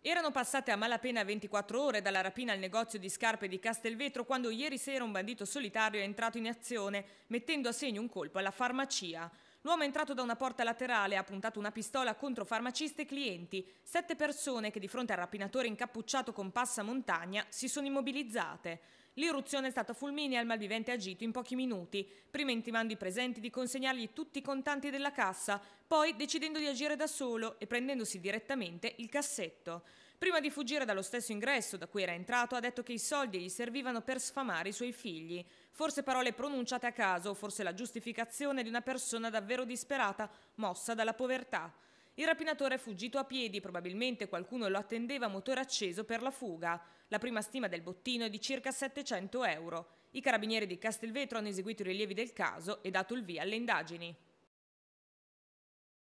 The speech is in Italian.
Erano passate a malapena 24 ore dalla rapina al negozio di scarpe di Castelvetro quando ieri sera un bandito solitario è entrato in azione mettendo a segno un colpo alla farmacia. L'uomo è entrato da una porta laterale ha puntato una pistola contro farmacisti e clienti. Sette persone che di fronte al rapinatore incappucciato con passa montagna si sono immobilizzate. L'irruzione è stata fulminea e il malvivente agito in pochi minuti, prima intimando i presenti di consegnargli tutti i contanti della cassa, poi decidendo di agire da solo e prendendosi direttamente il cassetto. Prima di fuggire dallo stesso ingresso da cui era entrato, ha detto che i soldi gli servivano per sfamare i suoi figli. Forse parole pronunciate a caso, forse la giustificazione di una persona davvero disperata, mossa dalla povertà. Il rapinatore è fuggito a piedi, probabilmente qualcuno lo attendeva a motore acceso per la fuga. La prima stima del bottino è di circa 700 euro. I carabinieri di Castelvetro hanno eseguito i rilievi del caso e dato il via alle indagini.